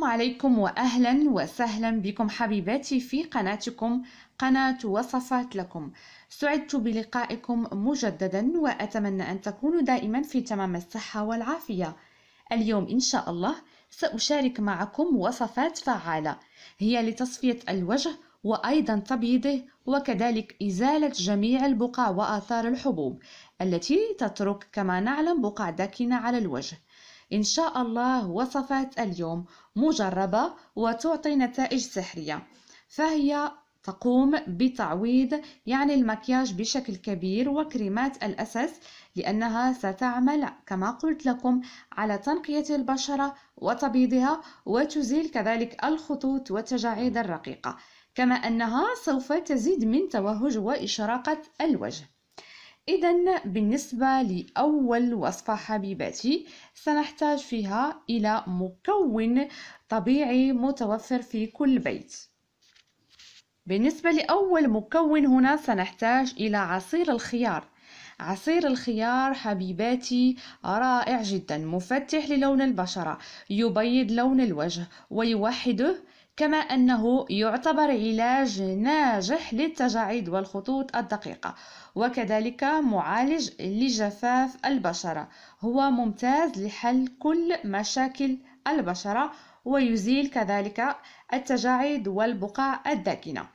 السلام عليكم واهلا وسهلا بكم حبيباتي في قناتكم قناه وصفات لكم سعدت بلقائكم مجددا واتمنى ان تكونوا دائما في تمام الصحه والعافيه اليوم ان شاء الله ساشارك معكم وصفات فعاله هي لتصفيه الوجه وايضا تبييضه وكذلك ازاله جميع البقع واثار الحبوب التي تترك كما نعلم بقع داكنه على الوجه إن شاء الله وصفات اليوم مجربة وتعطي نتائج سحرية فهي تقوم بتعويض يعني المكياج بشكل كبير وكريمات الأساس لأنها ستعمل كما قلت لكم على تنقية البشرة وتبيضها وتزيل كذلك الخطوط والتجاعيد الرقيقة كما أنها سوف تزيد من توهج وإشراقة الوجه إذا بالنسبة لأول وصفة حبيباتي سنحتاج فيها إلى مكون طبيعي متوفر في كل بيت بالنسبة لأول مكون هنا سنحتاج إلى عصير الخيار عصير الخيار حبيباتي رائع جدا مفتح للون البشرة يبيض لون الوجه ويوحده كما أنه يعتبر علاج ناجح للتجاعيد والخطوط الدقيقة وكذلك معالج لجفاف البشرة هو ممتاز لحل كل مشاكل البشرة ويزيل كذلك التجاعيد والبقع الداكنة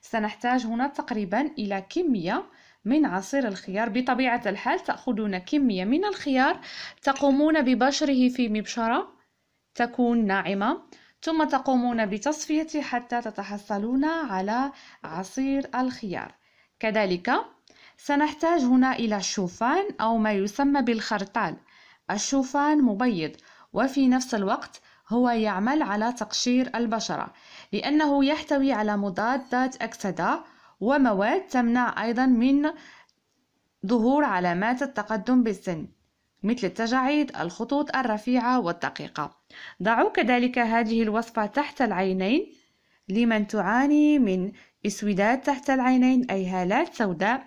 سنحتاج هنا تقريبا إلى كمية من عصير الخيار بطبيعة الحال تأخذون كمية من الخيار تقومون ببشره في مبشرة تكون ناعمة ثم تقومون بتصفيته حتى تتحصلون على عصير الخيار كذلك سنحتاج هنا إلى الشوفان أو ما يسمى بالخرطال الشوفان مبيض وفي نفس الوقت هو يعمل على تقشير البشرة لأنه يحتوي على مضادات أكسدة ومواد تمنع أيضا من ظهور علامات التقدم بالسن مثل التجاعيد الخطوط الرفيعة والدقيقة ضعوا كذلك هذه الوصفة تحت العينين لمن تعاني من إسودات تحت العينين أي هالات سوداء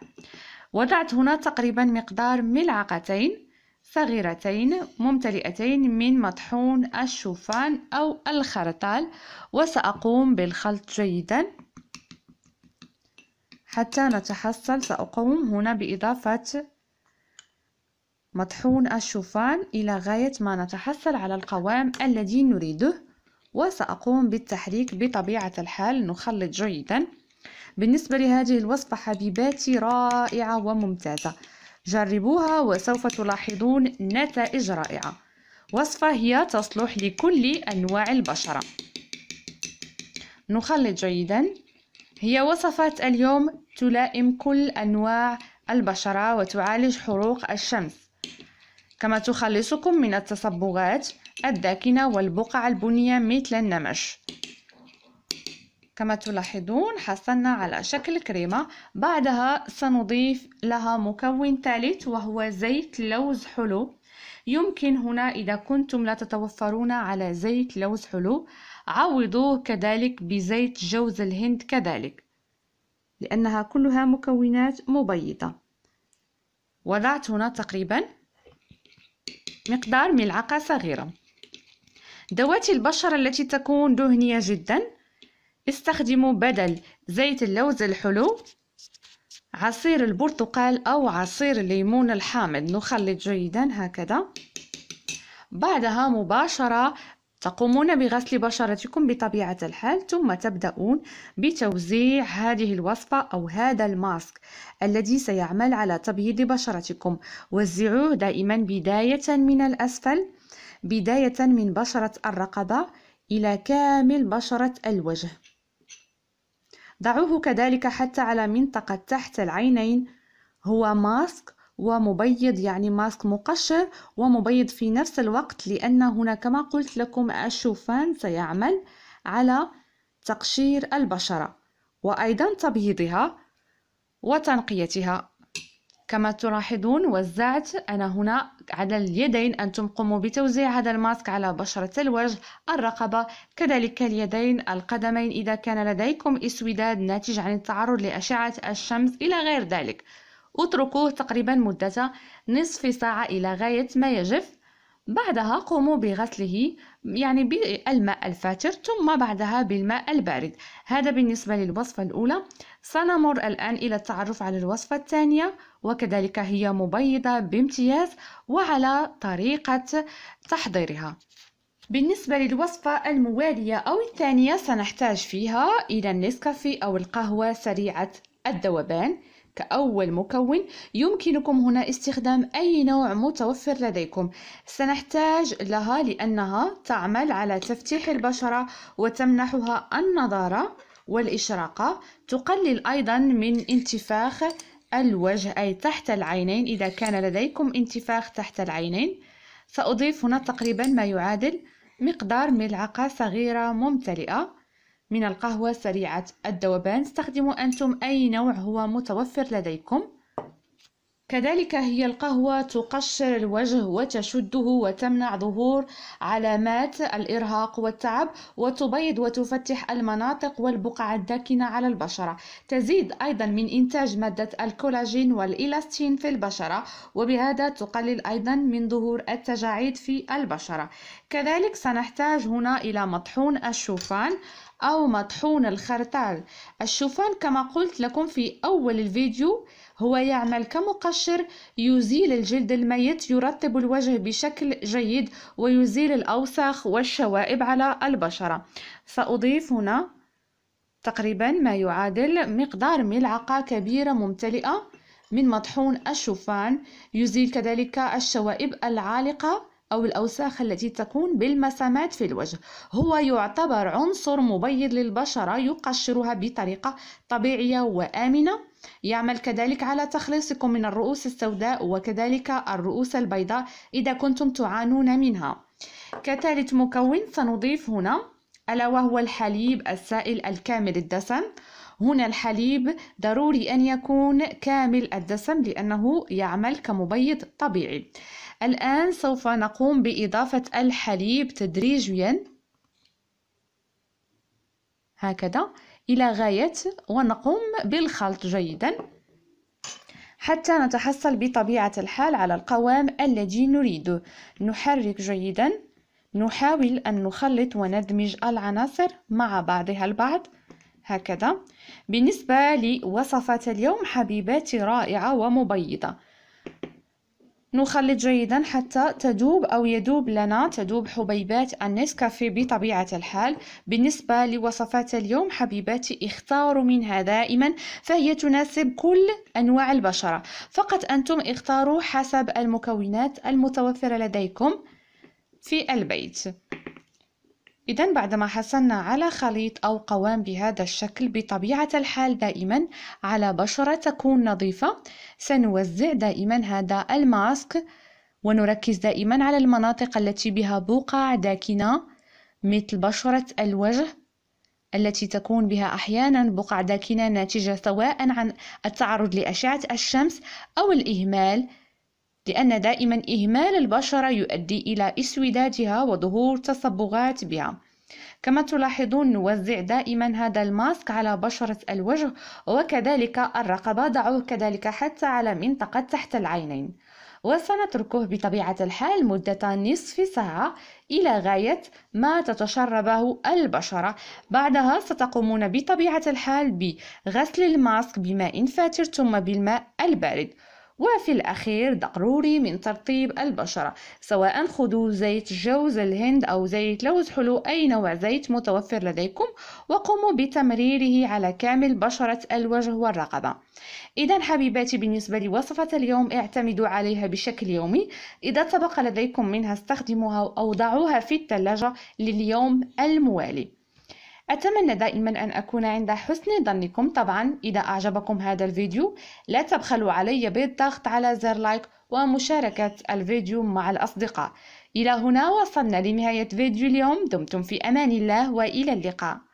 وضعت هنا تقريبا مقدار ملعقتين صغيرتين ممتلئتين من مطحون الشوفان أو الخرطال وسأقوم بالخلط جيدا حتى نتحصل سأقوم هنا بإضافة مطحون الشوفان إلى غاية ما نتحصل على القوام الذي نريده وسأقوم بالتحريك بطبيعة الحال نخلط جيدا بالنسبة لهذه الوصفة حبيباتي رائعة وممتازة جربوها وسوف تلاحظون نتائج رائعة وصفة هي تصلح لكل أنواع البشرة نخلط جيدا هي وصفة اليوم تلائم كل أنواع البشرة وتعالج حروق الشمس كما تخلصكم من التصبغات الداكنة والبقع البنية مثل النمش كما تلاحظون حصلنا على شكل كريمة بعدها سنضيف لها مكون ثالث وهو زيت لوز حلو يمكن هنا إذا كنتم لا تتوفرون على زيت لوز حلو عوضوه كذلك بزيت جوز الهند كذلك لأنها كلها مكونات مبيضة وضعت هنا تقريبا مقدار ملعقة صغيرة ذوات البشرة التي تكون دهنية جدا استخدموا بدل زيت اللوز الحلو عصير البرتقال أو عصير الليمون الحامض نخلط جيدا هكذا بعدها مباشرة تقومون بغسل بشرتكم بطبيعة الحال ثم تبدأون بتوزيع هذه الوصفة أو هذا الماسك الذي سيعمل على تبييض بشرتكم وزعوه دائما بداية من الأسفل بداية من بشرة الرقبة إلى كامل بشرة الوجه ضعوه كذلك حتى على منطقة تحت العينين هو ماسك ومبيض يعني ماسك مقشر ومبيض في نفس الوقت لأن هنا كما قلت لكم الشوفان سيعمل على تقشير البشرة وأيضا تبييضها وتنقيتها كما تلاحظون وزعت أنا هنا على اليدين أنتم قموا بتوزيع هذا الماسك على بشرة الوجه الرقبة كذلك اليدين القدمين إذا كان لديكم إسوداد ناتج عن التعرض لأشعة الشمس إلى غير ذلك اتركوه تقريبا مدة نصف ساعة إلى غاية ما يجف بعدها قوموا بغسله يعني بالماء الفاتر ثم بعدها بالماء البارد هذا بالنسبة للوصفة الأولى سنمر الآن إلى التعرف على الوصفة الثانية وكذلك هي مبيضة بامتياز وعلى طريقة تحضيرها بالنسبة للوصفة الموالية أو الثانية سنحتاج فيها إلى النسكافي أو القهوة سريعة الذوبان كأول مكون يمكنكم هنا استخدام أي نوع متوفر لديكم سنحتاج لها لأنها تعمل على تفتيح البشرة وتمنحها النضارة والإشراقة تقلل أيضا من انتفاخ الوجه أي تحت العينين إذا كان لديكم انتفاخ تحت العينين سأضيف هنا تقريبا ما يعادل مقدار ملعقة صغيرة ممتلئة من القهوة سريعة الذوبان استخدموا أنتم أي نوع هو متوفر لديكم كذلك هي القهوة تقشر الوجه وتشده وتمنع ظهور علامات الإرهاق والتعب وتبيض وتفتح المناطق والبقع الداكنة على البشرة تزيد أيضا من إنتاج مادة الكولاجين والإلاستين في البشرة وبهذا تقلل أيضا من ظهور التجاعيد في البشرة كذلك سنحتاج هنا إلى مطحون الشوفان أو مطحون الخرطال الشوفان كما قلت لكم في أول الفيديو هو يعمل كمقشر يزيل الجلد الميت يرطب الوجه بشكل جيد ويزيل الأوساخ والشوائب على البشرة سأضيف هنا تقريبا ما يعادل مقدار ملعقة كبيرة ممتلئة من مطحون الشوفان يزيل كذلك الشوائب العالقة أو الأوساخ التي تكون بالمسامات في الوجه هو يعتبر عنصر مبيض للبشرة يقشرها بطريقة طبيعية وآمنة يعمل كذلك على تخليصكم من الرؤوس السوداء وكذلك الرؤوس البيضاء إذا كنتم تعانون منها كثالث مكون سنضيف هنا ألا وهو الحليب السائل الكامل الدسم هنا الحليب ضروري أن يكون كامل الدسم لأنه يعمل كمبيض طبيعي الآن سوف نقوم بإضافة الحليب تدريجيا هكذا إلى غاية ونقوم بالخلط جيدا حتى نتحصل بطبيعة الحال على القوام الذي نريده نحرك جيدا نحاول أن نخلط وندمج العناصر مع بعضها البعض هكذا بالنسبة لوصفة اليوم حبيباتي رائعة ومبيضة نخلط جيدا حتى تدوب أو يدوب لنا تدوب حبيبات النسكافيه بطبيعة الحال بالنسبة لوصفات اليوم حبيباتي اختاروا منها دائما فهي تناسب كل أنواع البشرة فقط أنتم اختاروا حسب المكونات المتوفرة لديكم في البيت إذا بعدما حصلنا على خليط أو قوام بهذا الشكل بطبيعة الحال دائما على بشرة تكون نظيفة سنوزع دائما هذا الماسك ونركز دائما على المناطق التي بها بقع داكنة مثل بشرة الوجه التي تكون بها أحيانا بقع داكنة ناتجة سواء عن التعرض لأشعة الشمس أو الإهمال لأن دائما إهمال البشرة يؤدي إلى إسودادها وظهور تصبغات بها كما تلاحظون نوزع دائما هذا الماسك على بشرة الوجه وكذلك الرقبة ضعوه كذلك حتى على منطقة تحت العينين وسنتركه بطبيعة الحال مدة نصف ساعة إلى غاية ما تتشربه البشرة بعدها ستقومون بطبيعة الحال بغسل الماسك بماء فاتر ثم بالماء البارد وفي الأخير ضروري من ترطيب البشرة سواء خذوا زيت جوز الهند أو زيت لوز حلو أي نوع زيت متوفر لديكم وقوموا بتمريره على كامل بشرة الوجه والرقبة إذا حبيباتي بالنسبة لوصفة اليوم اعتمدوا عليها بشكل يومي إذا طبق لديكم منها استخدموها أو ضعوها في الثلاجة لليوم الموالي أتمنى دائما أن أكون عند حسن ظنكم طبعا إذا أعجبكم هذا الفيديو لا تبخلوا علي بالضغط على زر لايك ومشاركة الفيديو مع الأصدقاء إلى هنا وصلنا لنهاية فيديو اليوم دمتم في أمان الله وإلى اللقاء